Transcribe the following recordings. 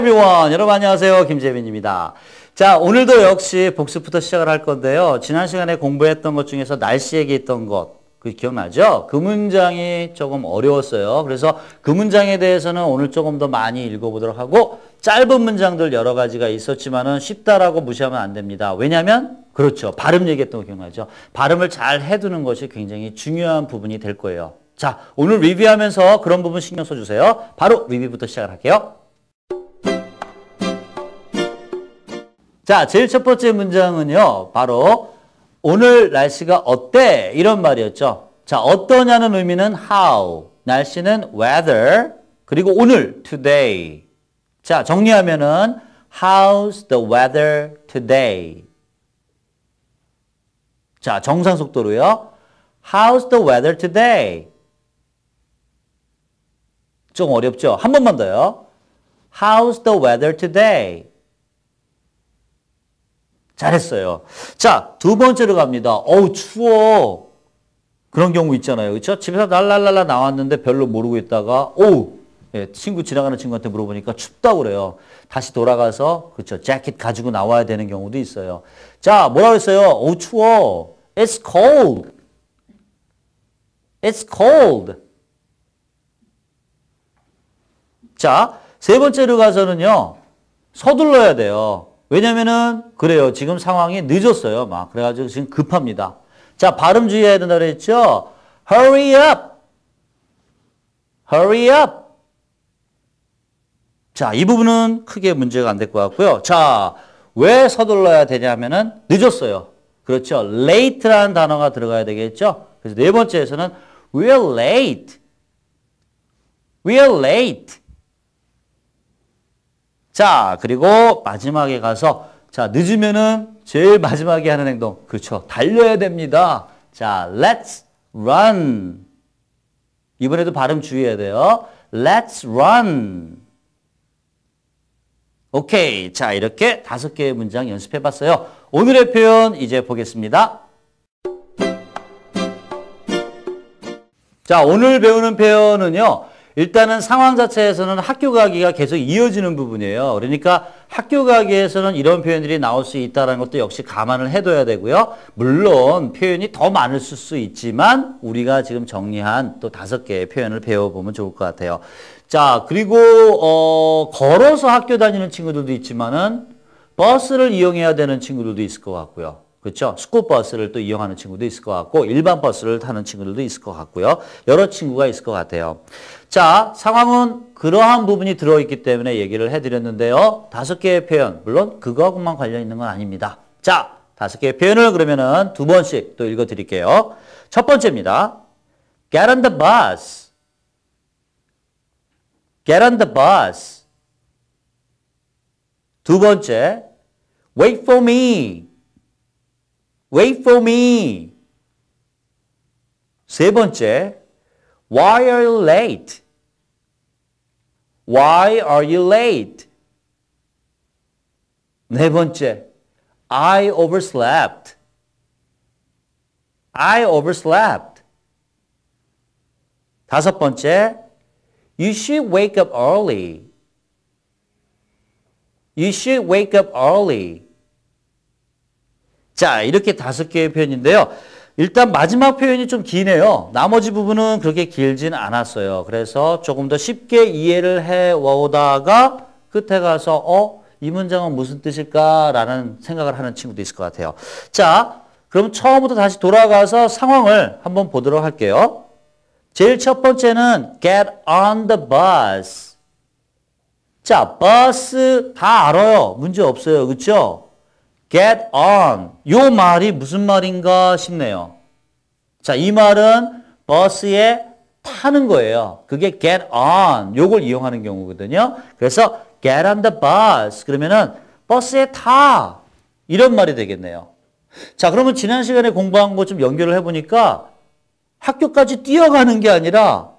everyone. 여러분 안녕하세요. 김재민입니다. 자, 오늘도 역시 복습부터 시작을 할 건데요. 지난 시간에 공부했던 것 중에서 날씨 얘기했던 것, 그 기억나죠? 그 문장이 조금 어려웠어요. 그래서 그 문장에 대해서는 오늘 조금 더 많이 읽어보도록 하고 짧은 문장들 여러 가지가 있었지만은 쉽다라고 무시하면 안 됩니다. 왜냐하면 그렇죠. 발음 얘기했던 거 기억나죠? 발음을 잘 해두는 것이 굉장히 중요한 부분이 될 거예요. 자, 오늘 리뷰하면서 그런 부분 신경 써주세요. 바로 리뷰부터 시작을 할게요. 자, 제일 첫 번째 문장은요. 바로 오늘 날씨가 어때? 이런 말이었죠. 자, 어떠냐는 의미는 how, 날씨는 weather, 그리고 오늘 today. 자, 정리하면은 how's the weather today? 자, 정상 속도로요. How's the weather today? 좀 어렵죠? 한 번만 더요. How's the weather today? 잘했어요. 자, 두 번째로 갑니다. 어우, 추워. 그런 경우 있잖아요. 그렇죠? 집에서 날랄랄라 나왔는데 별로 모르고 있다가 오우 예, 친구 지나가는 친구한테 물어보니까 춥다고 그래요. 다시 돌아가서 그쵸 재킷 가지고 나와야 되는 경우도 있어요. 자, 뭐라고 했어요? 어우, 추워. It's cold. It's cold. 자, 세 번째로 가서는요. 서둘러야 돼요. 왜냐면은 그래요. 지금 상황이 늦었어요. 막 그래가지고 지금 급합니다. 자 발음 주의해야 된다 그랬죠. Hurry up. Hurry up. 자, 이 부분은 크게 문제가 안 될 것 같고요. 자, 왜 서둘러야 되냐면은 늦었어요. 그렇죠. late라는 단어가 들어가야 되겠죠. 그래서 네 번째에서는 we're late. we're late. 자, 그리고 마지막에 가서 자, 늦으면은 제일 마지막에 하는 행동. 그렇죠. 달려야 됩니다. 자, let's run. 이번에도 발음 주의해야 돼요. let's run. 오케이. 자, 이렇게 다섯 개의 문장 연습해 봤어요. 오늘의 표현 이제 보겠습니다. 자, 오늘 배우는 표현은요. 일단은 상황 자체에서는 학교 가기가 계속 이어지는 부분이에요. 그러니까 학교 가기에서는 이런 표현들이 나올 수 있다는 것도 역시 감안을 해둬야 되고요. 물론 표현이 더 많을 수 있지만 우리가 지금 정리한 또 다섯 개의 표현을 배워보면 좋을 것 같아요. 자 그리고 어, 걸어서 학교 다니는 친구들도 있지만은 버스를 이용해야 되는 친구들도 있을 것 같고요. 그렇죠? 스쿨버스를 또 이용하는 친구도 있을 것 같고 일반 버스를 타는 친구들도 있을 것 같고요. 여러 친구가 있을 것 같아요. 자, 상황은 그러한 부분이 들어있기 때문에 얘기를 해드렸는데요. 다섯 개의 표현, 물론 그거하고만 관련 있는 건 아닙니다. 자, 다섯 개의 표현을 그러면은 두 번씩 또 읽어드릴게요. 첫 번째입니다. Get on the bus. Get on the bus. 두 번째, wait for me. Wait for me. 세 번째, Why are you late? Why are you late? 네 번째, I overslept. I overslept. 다섯 번째, You should wake up early. You should wake up early. 자, 이렇게 다섯 개의 표현인데요. 일단 마지막 표현이 좀 기네요. 나머지 부분은 그렇게 길진 않았어요. 그래서 조금 더 쉽게 이해를 해오다가 끝에 가서 어? 이 문장은 무슨 뜻일까라는 생각을 하는 친구도 있을 것 같아요. 자, 그럼 처음부터 다시 돌아가서 상황을 한번 보도록 할게요. 제일 첫 번째는 get on the bus. 자, 버스 다 알아요. 문제 없어요. 그렇죠? get on. 요 말이 무슨 말인가 싶네요. 자, 이 말은 버스에 타는 거예요. 그게 get on. 요걸 이용하는 경우거든요. 그래서 get on the bus. 그러면은 버스에 타. 이런 말이 되겠네요. 자, 그러면 지난 시간에 공부한 거 좀 연결을 해보니까 학교까지 뛰어가는 게 아니라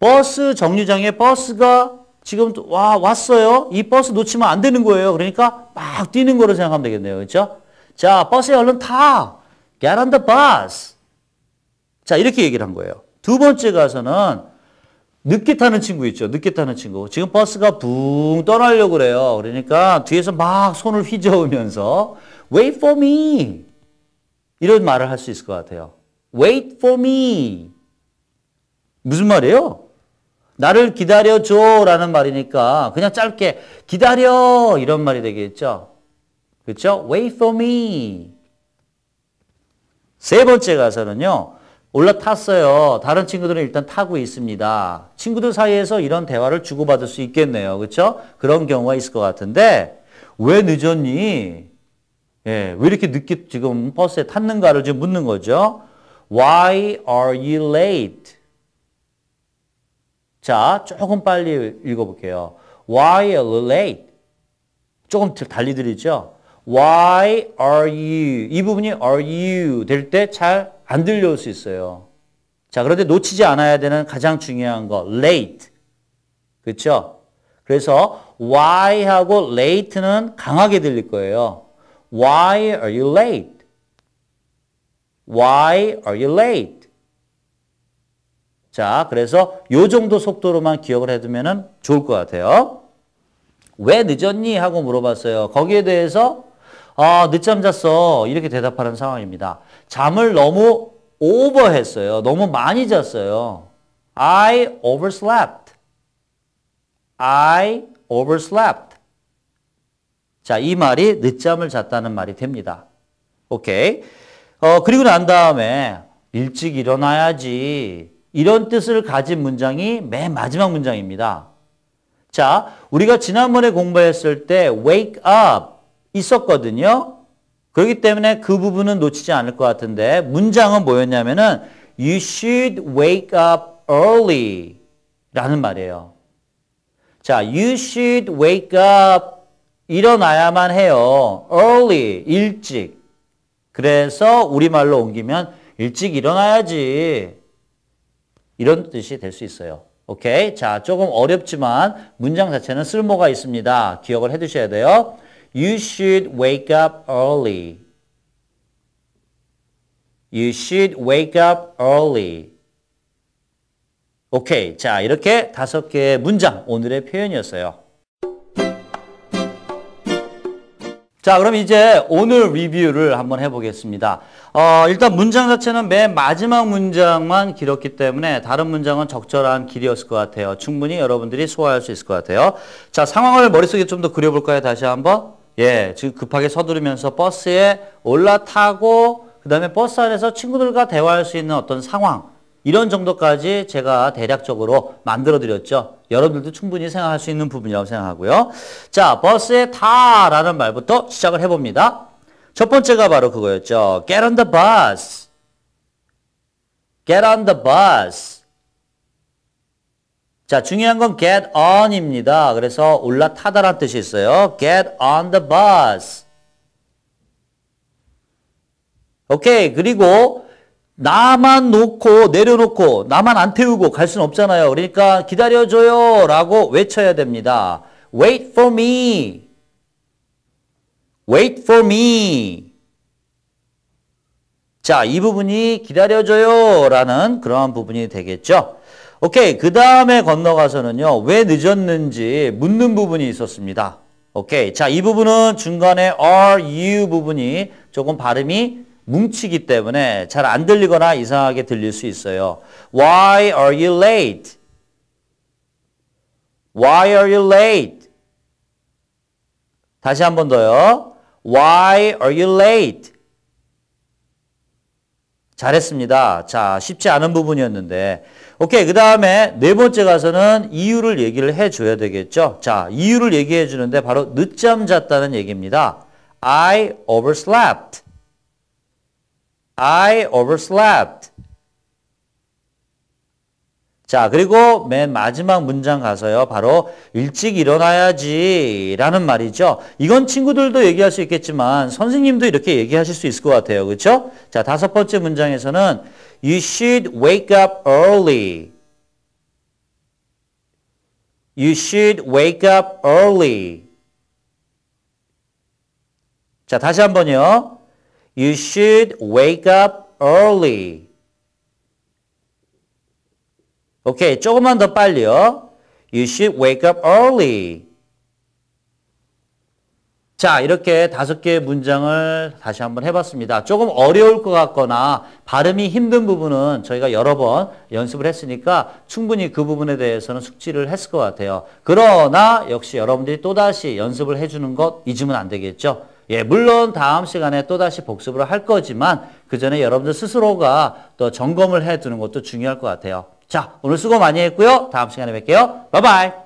버스 정류장에 버스가 지금 와 왔어요. 이 버스 놓치면 안 되는 거예요. 그러니까 막 뛰는 거로 생각하면 되겠네요. 그렇죠? 자, 버스에 얼른 타. Get on the bus. 자, 이렇게 얘기를 한 거예요. 두 번째 가서는 늦게 타는 친구 있죠. 늦게 타는 친구. 지금 버스가 붕 떠나려고 그래요. 그러니까 뒤에서 막 손을 휘저으면서 wait for me. 이런 말을 할 수 있을 것 같아요. wait for me. 무슨 말이에요? 나를 기다려줘 라는 말이니까 그냥 짧게 기다려 이런 말이 되겠죠. 그렇죠? Wait for me. 세 번째 가사는요. 올라탔어요. 다른 친구들은 일단 타고 있습니다. 친구들 사이에서 이런 대화를 주고받을 수 있겠네요. 그렇죠? 그런 경우가 있을 것 같은데 왜 늦었니? 예, 왜 이렇게 늦게 지금 버스에 탔는가를 지금 묻는 거죠. Why are you late? 자, 조금 빨리 읽어볼게요. Why are you late? 조금 달리 들리죠? Why are you? 이 부분이 are you 될 때 잘 안 들려올 수 있어요. 자, 그런데 놓치지 않아야 되는 가장 중요한 거, late. 그렇죠? 그래서 why하고 late는 강하게 들릴 거예요. Why are you late? Why are you late? 자, 그래서 요 정도 속도로만 기억을 해두면 좋을 것 같아요. 왜 늦었니? 하고 물어봤어요. 거기에 대해서 아, 늦잠 잤어. 이렇게 대답하는 상황입니다. 잠을 너무 오버했어요. 너무 많이 잤어요. I overslept. I overslept. 자, 이 말이 늦잠을 잤다는 말이 됩니다. 오케이. 어, 그리고 난 다음에 일찍 일어나야지. 이런 뜻을 가진 문장이 맨 마지막 문장입니다. 자, 우리가 지난번에 공부했을 때 wake up 있었거든요. 그렇기 때문에 그 부분은 놓치지 않을 것 같은데 문장은 뭐였냐면은 you should wake up early 라는 말이에요. 자, you should wake up 일어나야만 해요. early 일찍. 그래서 우리말로 옮기면 일찍 일어나야지. 이런 뜻이 될 수 있어요. 오케이? 자, 조금 어렵지만 문장 자체는 쓸모가 있습니다. 기억을 해 두셔야 돼요. You should wake up early. You should wake up early. 오케이. 자, 이렇게 다섯 개의 문장, 오늘의 표현이었어요. 자, 그럼 이제 오늘 리뷰를 한번 해보겠습니다. 어, 일단 문장 자체는 맨 마지막 문장만 길었기 때문에 다른 문장은 적절한 길이었을 것 같아요. 충분히 여러분들이 소화할 수 있을 것 같아요. 자, 상황을 머릿속에 좀 더 그려볼까요? 다시 한번. 예, 지금 급하게 서두르면서 버스에 올라타고, 그 다음에 버스 안에서 친구들과 대화할 수 있는 어떤 상황. 이런 정도까지 제가 대략적으로 만들어드렸죠. 여러분들도 충분히 생각할 수 있는 부분이라고 생각하고요. 자, 버스에 타라는 말부터 시작을 해봅니다. 첫 번째가 바로 그거였죠. Get on the bus. Get on the bus. 자, 중요한 건 get on입니다. 그래서 올라타다란 뜻이 있어요. get on the bus. 오케이. 그리고 나만 놓고 내려놓고 나만 안 태우고 갈 수는 없잖아요. 그러니까 기다려줘요 라고 외쳐야 됩니다. Wait for me. Wait for me. 자, 이 부분이 기다려줘요 라는 그러한 부분이 되겠죠. 오케이, 그 다음에 건너가서는요. 왜 늦었는지 묻는 부분이 있었습니다. 오케이, 자, 이 부분은 중간에 are, you 부분이 조금 발음이 뭉치기 때문에 잘 안 들리거나 이상하게 들릴 수 있어요. Why are you late? Why are you late? 다시 한 번 더요. Why are you late? 잘했습니다. 자, 쉽지 않은 부분이었는데. 오케이, 그 다음에 네 번째 가서는 이유를 얘기를 해줘야 되겠죠. 자, 이유를 얘기해 주는데 바로 늦잠 잤다는 얘기입니다. I overslept. I overslept. 자, 그리고 맨 마지막 문장 가서요. 바로 일찍 일어나야지 라는 말이죠. 이건 친구들도 얘기할 수 있겠지만 선생님도 이렇게 얘기하실 수 있을 것 같아요. 그렇죠? 자, 다섯 번째 문장에서는 You should wake up early. You should wake up early. 자, 다시 한 번요. You should wake up early. 오케이, 조금만 더 빨리요. You should wake up early. 자, 이렇게 다섯 개의 문장을 다시 한번 해봤습니다. 조금 어려울 것 같거나 발음이 힘든 부분은 저희가 여러 번 연습을 했으니까 충분히 그 부분에 대해서는 숙지를 했을 것 같아요. 그러나 역시 여러분들이 또다시 연습을 해주는 것 잊으면 안 되겠죠. 예, 물론 다음 시간에 또다시 복습을 할 거지만 그 전에 여러분들 스스로가 또 점검을 해 두는 것도 중요할 것 같아요. 자, 오늘 수고 많이 했고요. 다음 시간에 뵐게요. 바이바이.